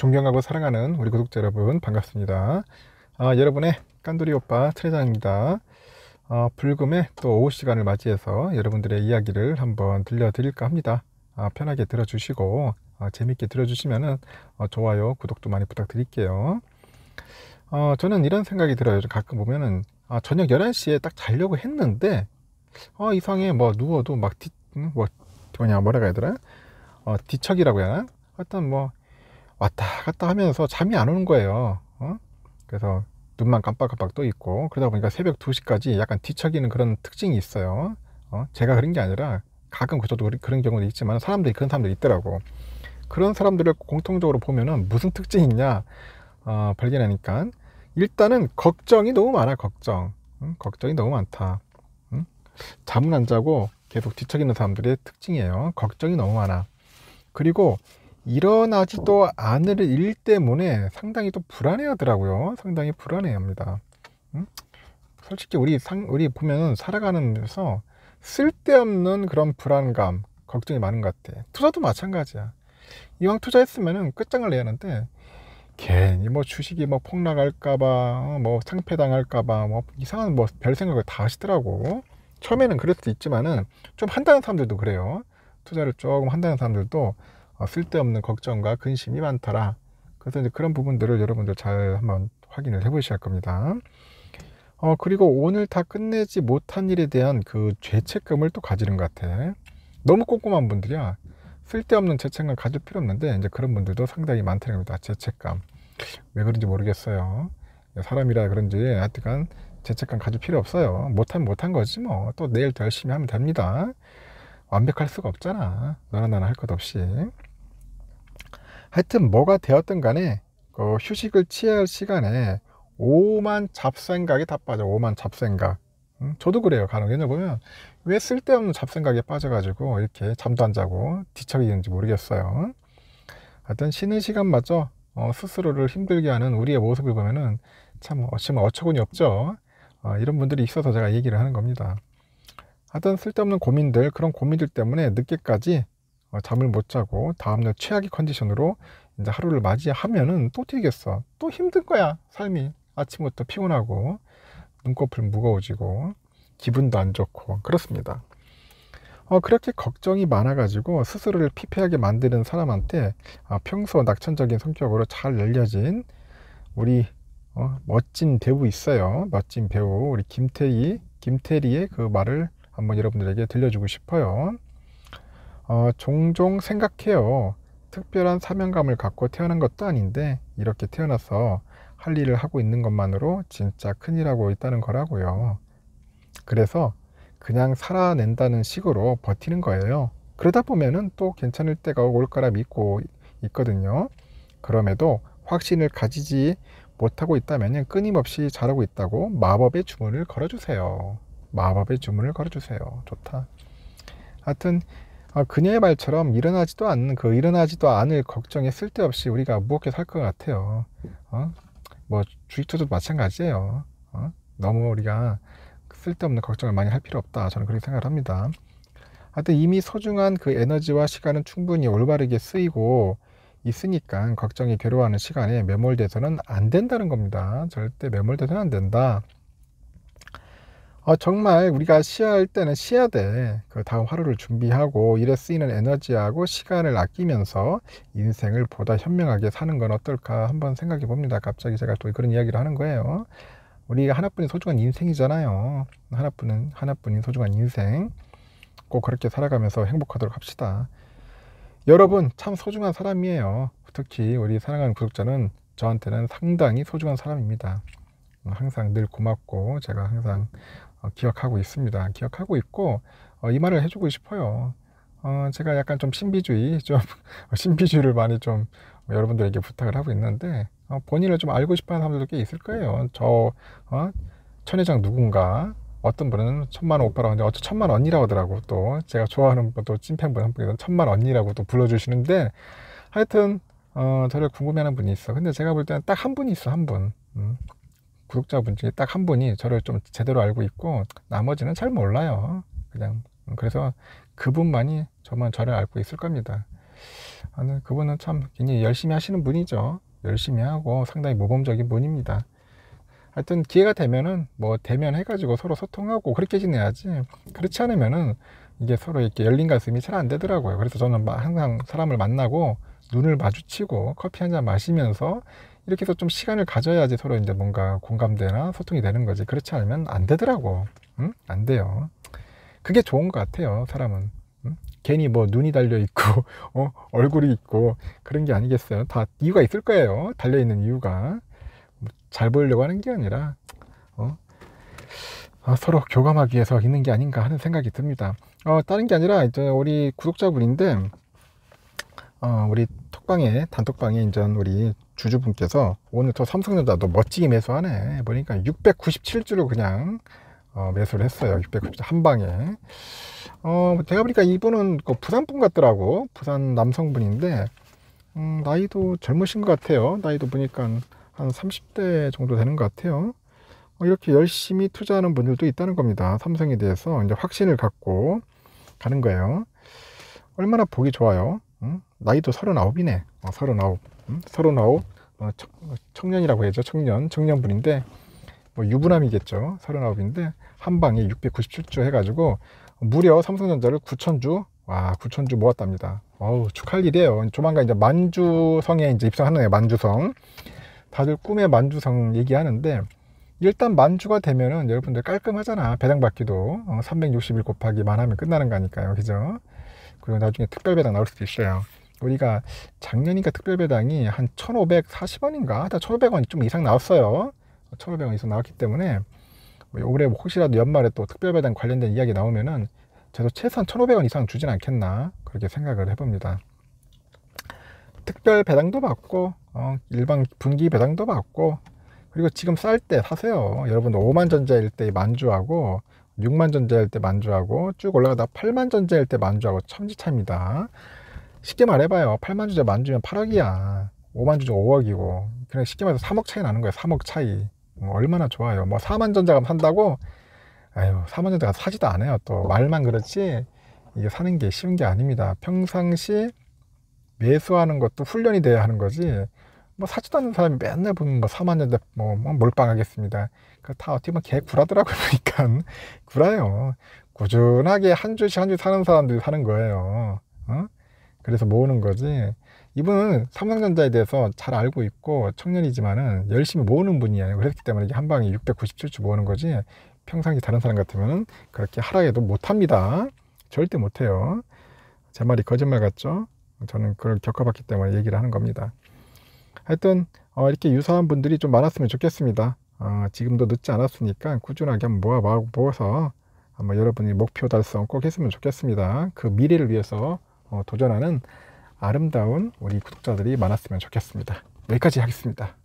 존경하고 사랑하는 우리 구독자 여러분 반갑습니다. 아, 여러분의 깐돌이 오빠 트 최장입니다. 아, 불금의 또 오후 시간을 맞이해서 여러분들의 이야기를 한번 들려드릴까 합니다. 아, 편하게 들어주시고 아, 재밌게 들어주시면 어, 좋아요, 구독도 많이 부탁드릴게요. 어, 저는 이런 생각이 들어요. 가끔 보면은 아, 저녁 11시에 딱 자려고 했는데 어, 이상해 뭐 누워도 막 뒤, 뭐, 뭐냐 뭐라고 해야 되나 어, 뒤척이라고 해야 하나? 하여튼 뭐 왔다 갔다 하면서 잠이 안 오는 거예요. 어? 그래서 눈만 깜빡깜빡 떠 있고 그러다 보니까 새벽 2시까지 약간 뒤척이는 그런 특징이 있어요. 어? 제가 그런 게 아니라 가끔 저도 그런 경우도 있지만 사람들이 그런 사람들이 있더라고. 그런 사람들을 공통적으로 보면은 무슨 특징이 있냐 어, 발견하니까 일단은 걱정이 너무 많아 걱정 응? 걱정이 너무 많다 응? 잠은 안 자고 계속 뒤척이는 사람들의 특징이에요 걱정이 너무 많아 그리고 일어나지도 않을 어. 일 때문에 상당히 또 불안해하더라고요. 상당히 불안해합니다. 음? 솔직히 우리 상 우리 보면 은 살아가는 데서 쓸데없는 그런 불안감, 걱정이 많은 것 같아. 투자도 마찬가지야. 이왕 투자했으면은 끝장을 내야 하는데 괜히 뭐 주식이 뭐 폭락할까봐, 어, 뭐 상패당할까봐, 뭐 이상한 뭐 별 생각을 다 하시더라고. 처음에는 그럴 수도 있지만은 좀 한다는 사람들도 그래요. 투자를 조금 한다는 사람들도 어, 쓸데없는 걱정과 근심이 많더라. 그래서 이제 그런 부분들을 여러분들 잘 한번 확인을 해보셔야 할 겁니다. 어, 그리고 오늘 다 끝내지 못한 일에 대한 그 죄책감을 또 가지는 것 같아. 너무 꼼꼼한 분들이야. 쓸데없는 죄책감 을 가질 필요 없는데, 이제 그런 분들도 상당히 많다는 겁니다. 죄책감. 왜 그런지 모르겠어요. 사람이라 그런지 하여튼간 죄책감 가질 필요 없어요. 못하면 못한 거지 뭐. 또 내일 더 열심히 하면 됩니다. 완벽할 수가 없잖아. 너나 나나 할 것 없이. 하여튼 뭐가 되었든 간에 그 휴식을 취할 시간에 오만 잡생각이 다 빠져 오만 잡생각 응? 음, 저도 그래요 간혹 옛날 보면 왜 쓸데없는 잡생각에 빠져가지고 이렇게 잠도 안 자고 뒤척이는지 모르겠어요 하여튼 쉬는 시간마저 어, 스스로를 힘들게 하는 우리의 모습을 보면은 참 어쩌면 어처구니 없죠 어, 이런 분들이 있어서 제가 얘기를 하는 겁니다 하여튼 쓸데없는 고민들 그런 고민들 때문에 늦게까지 어, 잠을 못 자고 다음날 최악의 컨디션으로 이제 하루를 맞이하면은 또튀겠어또 힘든 거야, 삶이. 아침부터 피곤하고, 눈꺼풀 무거워지고, 기분도 안 좋고, 그렇습니다. 어, 그렇게 걱정이 많아가지고 스스로를 피폐하게 만드는 사람한테 아, 평소 낙천적인 성격으로 잘 열려진 우리 어, 멋진 배우 있어요. 멋진 배우 우리 김태희, 김태리의 그 말을 한번 여러분들에게 들려주고 싶어요. 어, 종종 생각해요. 특별한 사명감을 갖고 태어난 것도 아닌데 이렇게 태어나서 할 일을 하고 있는 것만으로 진짜 큰일하고 있다는 거라고요. 그래서 그냥 살아낸다는 식으로 버티는 거예요. 그러다 보면또 괜찮을 때가 올 거라 믿고 있거든요. 그럼에도 확신을 가지지 못하고 있다면 끊임없이 잘하고 있다고 마법의 주문을 걸어주세요. 마법의 주문을 걸어주세요. 좋다. 하여튼 아, 그녀의 말처럼 일어나지도 않는 그 일어나지도 않을 걱정에 쓸데없이 우리가 무겁게 살 것 같아요. 어? 뭐 주식 투도 마찬가지예요. 어? 너무 우리가 쓸데없는 걱정을 많이 할 필요 없다. 저는 그렇게 생각을 합니다. 하여튼 이미 소중한 그 에너지와 시간은 충분히 올바르게 쓰이고 있으니까 걱정이 괴로워하는 시간에 매몰돼서는 안 된다는 겁니다. 절대 매몰돼서는 안 된다. 어, 정말 우리가 시야할 때는 시야 돼그 다음 하루를 준비하고 일에 쓰이는 에너지하고 시간을 아끼면서 인생을 보다 현명하게 사는 건 어떨까 한번 생각해 봅니다 갑자기 제가 또 그런 이야기를 하는 거예요 우리가 하나뿐인 소중한 인생이잖아요 하나뿐인 하나뿐인 소중한 인생 꼭 그렇게 살아가면서 행복하도록 합시다 여러분 참 소중한 사람이에요 특히 우리 사랑하는 구독자는 저한테는 상당히 소중한 사람입니다 항상 늘 고맙고 제가 항상 어, 기억하고 있습니다. 기억하고 있고 어, 이 말을 해주고 싶어요. 어, 제가 약간 좀 신비주의, 좀 신비주의를 많이 좀 여러분들에게 부탁을 하고 있는데 어, 본인을 좀 알고 싶어하는 사람들도 꽤 있을 거예요. 저 어, 천회장 누군가 어떤 분은 천만 오빠라고 하는데 어째 천만 언니라고 하더라고 또 제가 좋아하는 분또 찐팬분 한 분이 천만 언니라고 또 불러주시는데 하여튼 어, 저를 궁금해하는 분이 있어. 근데 제가 볼 때는 딱 한 분이 있어 한 분. 음. 구독자분 중에 딱 한 분이 저를 좀 제대로 알고 있고 나머지는 잘 몰라요. 그냥 음, 그래서 그분만이 저만 저를 알고 있을 겁니다. 아, 는 그분은 참 굉장히 열심히 하시는 분이죠. 열심히 하고 상당히 모범적인 분입니다. 하여튼 기회가 되면은 뭐 대면 해가지고 서로 소통하고 그렇게 지내야지. 그렇지 않으면은 이게 서로 이렇게 열린 가슴이 잘 안 되더라고요. 그래서 저는 항상 사람을 만나고 눈을 마주치고 커피 한 잔 마시면서 이렇게 해서 좀 시간을 가져야지 서로 이제 뭔가 공감대나 소통이 되는 거지. 그렇지 않으면 안 되더라고. 응? 안 돼요. 그게 좋은 것 같아요, 사람은. 응? 괜히 뭐 눈이 달려 있고, 어, 얼굴이 있고, 그런 게 아니겠어요. 다 이유가 있을 거예요. 달려 있는 이유가. 뭐 잘 보이려고 하는 게 아니라, 어, 어, 서로 교감하기 위해서 있는 게 아닌가 하는 생각이 듭니다. 어, 다른 게 아니라, 이제 우리 구독자분인데, 어, 우리 단톡방에 단톡방에 이제 우리 주주분께서 오늘 저 삼성전자 너 멋지게 매수하네 보니까 697주를 그냥 어, 매수를 했어요 697주 한 방에 어 제가 보니까 이분은 그 부산분 같더라고 부산 남성분인데 음, 나이도 젊으신 것 같아요 나이도 보니까 한 30대 정도 되는 것 같아요 어, 이렇게 열심히 투자하는 분들도 있다는 겁니다 삼성에 대해서 이제 확신을 갖고 가는 거예요 얼마나 보기 좋아요 음? 나이도 서른아홉이네 어, 서른아홉 서른아홉 어, 청년이라고 해야죠 청년 청년분인데 뭐 유부남이겠죠 서른아홉인데 한 방에 697주 해가지고 무려 삼성전자를 9천주 와 9천주 모았답니다 어우 축할 일이에요 조만간 이제 만주성에 이제 입성하는 거 만주성 다들 꿈의 만주성 얘기하는데 일단 만주가 되면은 여러분들 깔끔하잖아 배당받기도 어, 361 곱하기 만하면 끝나는 거니까요 그죠 그리고 나중에 특별배당 나올 수도 있어요. 우리가 작년인가 특별배당이 한 1,540원인가? 다 1,500원 좀 이상 나왔어요. 1,500원 이상 나왔기 때문에 뭐 올해 혹시라도 연말에 또 특별배당 관련된 이야기 나오면은 저도 최소한 1,500원 이상 주진 않겠나 그렇게 생각을 해봅니다. 특별 배당도 받고 어, 일반 분기 배당도 받고 그리고 지금 쌀 때 사세요. 여러분 오만전자일 때 만주하고 6만 전제할 때 만주하고 쭉 올라가다 8만 전제할 때 만주하고 천지차입니다. 쉽게 말해봐요. 8만 전제 만주면 8억이야. 5만 전제 5억이고 그냥 쉽게 말해서 3억 차이 나는 거야. 3억 차이. 음, 얼마나 좋아요. 뭐 4만 전자 가 산다고? 아유 4만 전자 가 사지도 않아요. 또 말만 그렇지 이게 사는 게 쉬운 게 아닙니다. 평상시 매수하는 것도 훈련이 돼야 하는 거지 뭐 사지도 않는 사람이 맨날 보면 뭐 4만 년대 뭐, 뭐 몰빵하겠습니다. 그다 그러니까 어떻게 보면 개 구라더라고요. 그러니까 구라요. 꾸준하게 한 주씩 한 주 사는 사람들이 사는 거예요. 어? 그래서 모으는 거지. 이분은 삼성전자에 대해서 잘 알고 있고 청년이지만은 열심히 모으는 분이에요. 그랬기 때문에 이게 한 방에 697주 모으는 거지. 평상시 다른 사람 같으면 그렇게 하락해도 못합니다. 절대 못해요. 제 말이 거짓말 같죠? 저는 그걸 겪어봤기 때문에 얘기를 하는 겁니다. 하여튼 어, 이렇게 유사한 분들이 좀 많았으면 좋겠습니다. 어, 지금도 늦지 않았으니까 꾸준하게 한번 모아 모아서 한번 여러분이 목표 달성 꼭 했으면 좋겠습니다. 그 미래를 위해서 어, 도전하는 아름다운 우리 구독자들이 많았으면 좋겠습니다. 여기까지 하겠습니다.